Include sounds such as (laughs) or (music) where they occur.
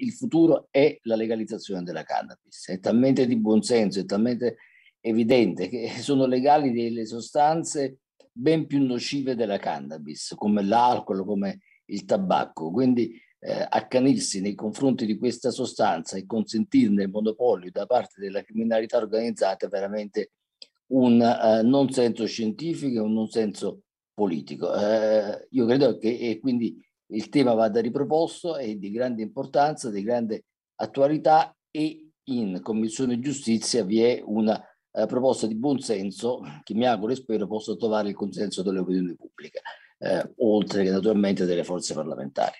il futuro è la legalizzazione della cannabis. È talmente di buonsenso, è talmente evidente che (laughs) sono legali delle sostanze ben più nocive della cannabis, come l'alcol, come il tabacco. Quindi eh, accanirsi nei confronti di questa sostanza e consentirne il monopolio da parte della criminalità organizzata è veramente un eh, non senso scientifico e un non senso politico. Eh, io credo che e quindi il tema vada riproposto, è di grande importanza, di grande attualità e in Commissione Giustizia vi è una eh, proposta di buonsenso che mi auguro e spero possa trovare il consenso dell'opinione pubblica, eh, oltre che naturalmente delle forze parlamentari.